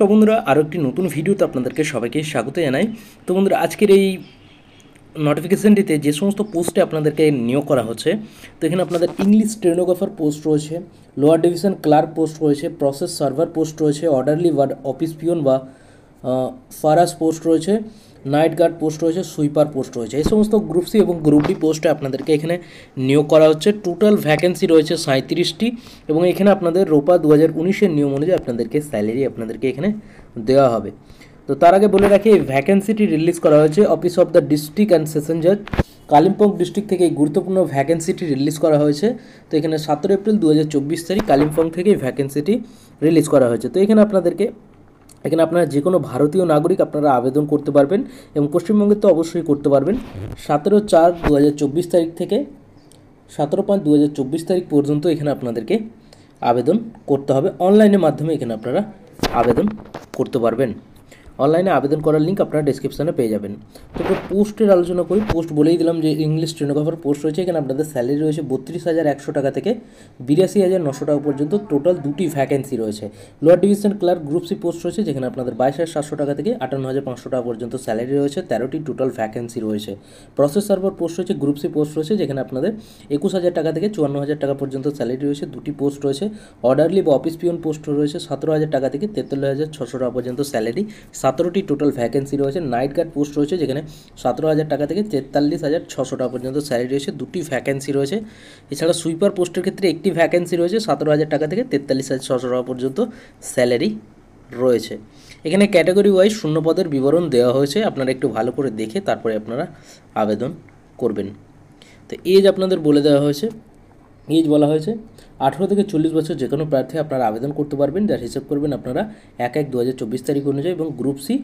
তো বন্ধুরা আরও একটি নতুন ভিডিওতে আপনাদেরকে সবাইকে স্বাগত জানাই তো বন্ধুরা আজকের এই নোটিফিকেশানটিতে যে সমস্ত পোস্টে আপনাদেরকে নিয়োগ করা হচ্ছে তো এখানে আপনাদের ইংলিশ স্টেনোগ্রাফার পোস্ট রয়েছে লোয়ার ডিভিশন ক্লার্ক পোস্ট রয়েছে প্রসেস সার্ভার পোস্ট রয়েছে অর্ডারলি ওয়ার্ড অফিস পিওন বা ফারাস পোস্ট রয়েছে নাইট গার্ড পোস্ট রয়েছে সুইপার পোস্ট রয়েছে এই সমস্ত গ্রুপ সি এবং গ্রুপ ডি পোস্টে আপনাদেরকে এখানে নিয়োগ করা হচ্ছে টোটাল ভ্যাকেন্সি রয়েছে সাঁত্রিশটি এবং এখানে আপনাদের রোপা দু হাজার উনিশের নিয়ম অনুযায়ী আপনাদেরকে স্যালারি আপনাদেরকে এখানে দেওয়া হবে তো তার আগে বলে রাখি এই ভ্যাকেন্সিটি রিলিজ করা হয়েছে office of the district and session জাজ কালিম্পং ডিস্ট্রিক্ট থেকে এই গুরুত্বপূর্ণ ভ্যাকেন্সিটি রিলিজ করা হয়েছে তো এখানে সতেরো এপ্রিল দু তারিখ কালিম্পং থেকে ভ্যাকেন্সিটি রিলিজ করা হয়েছে তো এখানে আপনাদেরকে এখানে আপনারা যে কোনো ভারতীয় নাগরিক আপনারা আবেদন করতে পারবেন এবং পশ্চিমবঙ্গে তো অবশ্যই করতে পারবেন সতেরো চার দু তারিখ থেকে সতেরো পাঁচ দু তারিখ পর্যন্ত এখানে আপনাদেরকে আবেদন করতে হবে অনলাইনের মাধ্যমে এখানে আপনারা আবেদন করতে পারবেন অনলাইনে আবেদন করার লিঙ্ক আপনারা ডিসক্রিপশানে পেয়ে যাবেন তো পোস্টের আলোচনা করি পোস্ট বলেই দিলাম যে ইংলিশ স্টেনোগ্রাফার পোস্ট রয়েছে এখানে আপনাদের স্যালারি রয়েছে বত্রিশ হাজার একশো টাকা থেকে বিরাশি হাজার নশো টাকা পর্যন্ত টোটাল দুটি ভ্যাকেন্সি রয়েছে lower division clerk group C post রয়েছে যেখানে আপনাদের বাইশ হাজার সাতশো টাকা থেকে আটান্ন হাজার পাঁচশো টাকা পর্যন্ত স্যালারি রয়েছে তেরোটি টোটাল ভ্যাকেন্সি রয়েছে প্রসেস সার্ভার পোস্ট রয়েছে গ্রুপ সি পোস্ট রয়েছে যেখানে আপনাদের একুশ হাজার টাকা থেকে চুয়ান্ন হাজার টাকা পর্যন্ত স্যালারি রয়েছে দুটি পোস্ট রয়েছে অর্ডারলি বা অফিস পিওন পোস্ট রয়েছে সতেরো হাজার টাকা থেকে তেতাল্লিশ হাজার ছশো টাকা পর্যন্ত স্যালারি সতেরোটি টোটাল ভ্যাকেন্সি রয়েছে নাইট গার্ড পোস্ট রয়েছে যেখানে সতেরো হাজার টাকা থেকে তেতাল্লিশ হাজার ছশো টাকা পর্যন্ত স্যালারি রয়েছে দুটি ভ্যাকেন্সি রয়েছে এছাড়া সুইপার পোস্টের ক্ষেত্রে একটি ভ্যাকেন্সি রয়েছে সতেরো হাজার টাকা থেকে তেতাল্লিশ হাজার ছশো টাকা পর্যন্ত স্যালারি রয়েছে এখানে ক্যাটাগরি ওয়াইজ শূন্য পদের বিবরণ দেওয়া হয়েছে আপনারা একটু ভালো করে দেখে তারপরে আপনারা আবেদন করবেন তো এজ আপনাদের বলে দেওয়া হয়েছে এজ বলা হয়েছে আঠেরো থেকে চল্লিশ বছর যে কোনো প্রার্থী আপনারা আবেদন করতে পারবেন যার হিসাব করবেন আপনারা এক এক দু হাজার চব্বিশ তারিখ অনুযায়ী এবং গ্রুপ সি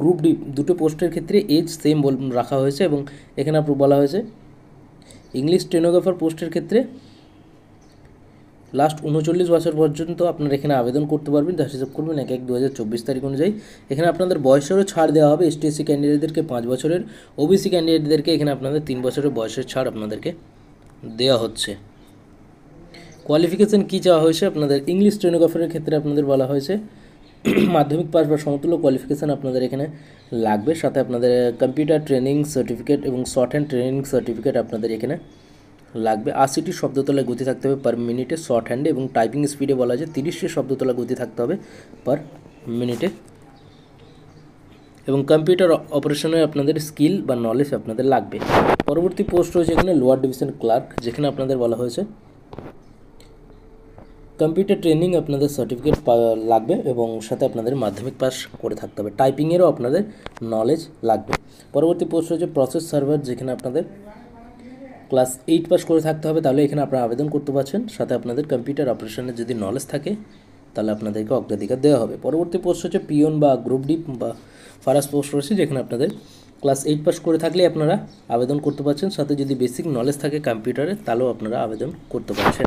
গ্রুপ ডি দুটো পোস্টের ক্ষেত্রে এজ সেম রাখা হয়েছে এবং এখানে আপনার বলা হয়েছে ইংলিশ টেনোগ্রাফার পোস্টের ক্ষেত্রে লাস্ট উনচল্লিশ বছর পর্যন্ত আপনারা এখানে আবেদন করতে পারবেন যার হিসাব করবেন এক এক দু হাজার চব্বিশ তারিখ অনুযায়ী এখানে আপনাদের বয়সেরও ছাড় দেওয়া হবে এসটিএসসি ক্যান্ডিডেটদেরকে পাঁচ বছরের ওবিসি ক্যান্ডিডেটদেরকে এখানে আপনাদের তিন বছরের বয়সের ছাড় আপনাদেরকে দেওয়া হচ্ছে কোয়ালিফিকেশান কী চাওয়া হয়েছে আপনাদের ইংলিশ টেনোগ্রাফারের ক্ষেত্রে আপনাদের বলা হয়েছে মাধ্যমিক পাস বা সমতুল্য কোয়ালিফিকেশান আপনাদের এখানে লাগবে সাথে আপনাদের কম্পিউটার ট্রেনিং সার্টিফিকেট এবং শর্ট হ্যান্ড ট্রেনিং সার্টিফিকেট আপনাদের এখানে লাগবে আশিটি শব্দতলায় গতি থাকতে হবে পার মিনিটে শর্ট হ্যান্ডে এবং টাইপিং স্পিডে বলা যায় তিরিশটি শব্দতলা গতি থাকতে হবে পার মিনিটে এবং কম্পিউটার অপারেশনের আপনাদের স্কিল বা নলেজ আপনাদের লাগবে পরবর্তী পোস্ট রয়েছে এখানে লোয়ার ডিভিশন ক্লার্ক যেখানে আপনাদের বলা হয়েছে কম্পিউটার ট্রেনিং আপনাদের সার্টিফিকেট লাগবে এবং সাথে আপনাদের মাধ্যমিক পাস করে থাকতে হবে টাইপিংয়েরও আপনাদের নলেজ লাগবে পরবর্তী প্রশ্ন হচ্ছে প্রসেস সার্ভার যেখানে আপনাদের ক্লাস এইট পাস করে থাকতে হবে তাহলে এখানে আপনারা আবেদন করতে পারছেন সাথে আপনাদের কম্পিউটার অপারেশনের যদি নলেজ থাকে তাহলে আপনাদেরকে অগ্রাধিকার দেওয়া হবে পরবর্তী পোস্ট হচ্ছে পিওন বা গ্রুপ ডি বা ফারাস পোস্ট রয়েছে যেখানে আপনাদের ক্লাস এইট পাস করে থাকলে আপনারা আবেদন করতে পারছেন সাথে যদি বেসিক নলেজ থাকে কম্পিউটারে তাহলেও আপনারা আবেদন করতে পারছেন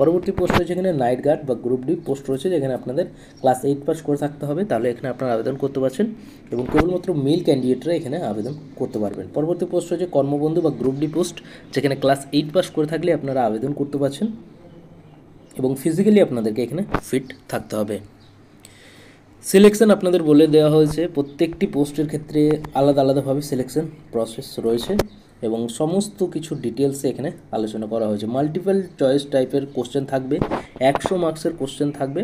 পরবর্তী পোস্ট রয়েছে এখানে নাইট গার্ড বা গ্রুপ ডি পোস্ট রয়েছে যেখানে আপনাদের ক্লাস এইট পাস করে থাকতে হবে তাহলে এখানে আপনারা আবেদন করতে পারছেন এবং কেবলমাত্র মেল ক্যান্ডিডেটরা এখানে আবেদন করতে পারবেন পরবর্তী পোস্ট রয়েছে কর্মবন্ধু বা গ্রুপ ডি পোস্ট যেখানে ক্লাস এইট পাস করে থাকলে আপনারা আবেদন করতে পারছেন এবং ফিজিক্যালি আপনাদেরকে এখানে ফিট থাকতে হবে সিলেকশন আপনাদের বলে দেওয়া হয়েছে প্রত্যেকটি পোস্টের ক্ষেত্রে আলাদা আলাদাভাবে সিলেকশন প্রসেস রয়েছে এবং সমস্ত কিছু ডিটেলসে এখানে আলোচনা করা হয়েছে মাল্টিপল চয়েস টাইপের কোশ্চেন থাকবে একশো মার্কসের কোশ্চেন থাকবে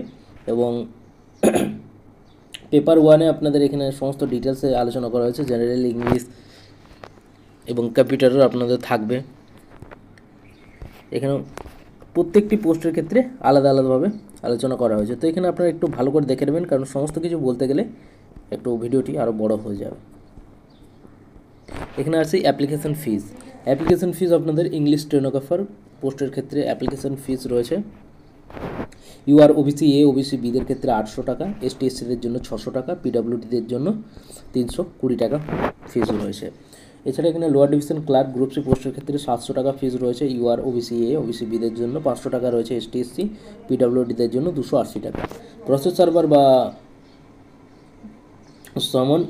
এবং পেপার ওয়ানে আপনাদের এখানে সমস্ত ডিটেলসে আলোচনা করা হয়েছে জেনারেল ইংলিশ এবং কম্পিউটারও আপনাদের থাকবে এখানে প্রত্যেকটি পোস্টের ক্ষেত্রে আলাদা আলাদাভাবে আলোচনা করা হয়েছে তো এখানে আপনারা একটু ভালো করে দেখে নেবেন কারণ সমস্ত কিছু বলতে গেলে একটু ভিডিওটি আরও বড় হয়ে যাবে এখানে আছে অ্যাপ্লিকেশন ফিজ অ্যাপ্লিকেশন ফিজ আপনাদের ইংলিশ ট্রেনোগ্রাফার পোস্টের ক্ষেত্রে অ্যাপ্লিকেশন ফিজ রয়েছে U R OBC A OBC বিদের ক্ষেত্রে আটশো টাকা এসটি এসসিদের জন্য ছশো টাকা পিডাব্লিউডিদের জন্য তিনশো কুড়ি টাকা ফিজ রয়েছে এছাড়া এখানে lower division clerk group C পোস্টের ক্ষেত্রে সাতশো টাকা ফিজ রয়েছে U R OBC A OBC বিদের জন্য পাঁচশো টাকা রয়েছে এসটি এসসি পিডাব্লিউডিদের জন্য দুশো আশি টাকা প্রসেস সার্ভার বা সমন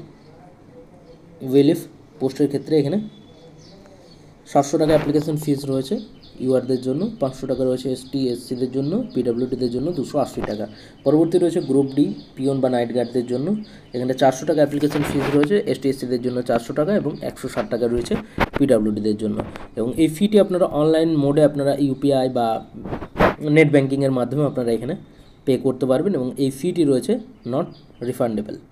রিলিফ পোস্টের ক্ষেত্রে এখানে সাতশো টাকা অ্যাপ্লিকেশন ফিস রয়েছে ইউআরদের জন্য পাঁচশো টাকা রয়েছে এসটি এসসিদের জন্য পিডাব্লিউডিদের জন্য দুশো আশি টাকা পরবর্তী রয়েছে গ্রুপ ডি পিওন বা নাইট গার্ডদের জন্য এখানে চারশো টাকা অ্যাপ্লিকেশন ফিস রয়েছে এসটি এসসিদের জন্য চারশো টাকা এবং একশো ষাট টাকা রয়েছে পিডাব্লিউডিদের জন্য এবং এই ফিটি আপনারা অনলাইন মোডে আপনারা ইউপিআই বা নেট ব্যাঙ্কিংয়ের মাধ্যমে আপনারা এখানে পে করতে পারবেন এবং এই ফিটি রয়েছে নট রিফান্ডেবল